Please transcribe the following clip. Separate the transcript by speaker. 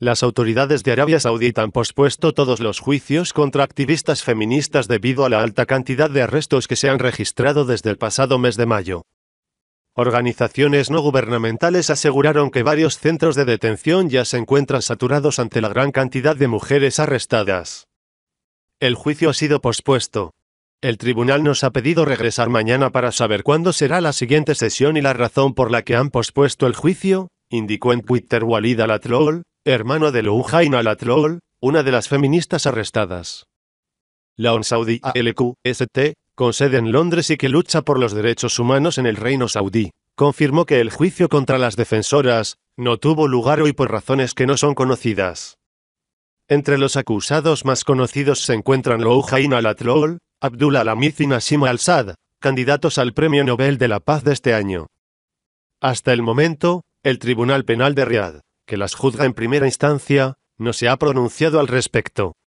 Speaker 1: Las autoridades de Arabia Saudita han pospuesto todos los juicios contra activistas feministas debido a la alta cantidad de arrestos que se han registrado desde el pasado mes de mayo. Organizaciones no gubernamentales aseguraron que varios centros de detención ya se encuentran saturados ante la gran cantidad de mujeres arrestadas. El juicio ha sido pospuesto. El tribunal nos ha pedido regresar mañana para saber cuándo será la siguiente sesión y la razón por la que han pospuesto el juicio, indicó en Twitter Walid al hermano de Loujain atlol una de las feministas arrestadas. La Saudi saudí con sede en Londres y que lucha por los derechos humanos en el Reino Saudí, confirmó que el juicio contra las defensoras no tuvo lugar hoy por razones que no son conocidas. Entre los acusados más conocidos se encuentran Loujain atlol Abdullah Lamith y Nassim Al-Sad, candidatos al Premio Nobel de la Paz de este año. Hasta el momento, el Tribunal Penal de Riad que las juzga en primera instancia, no se ha pronunciado al respecto.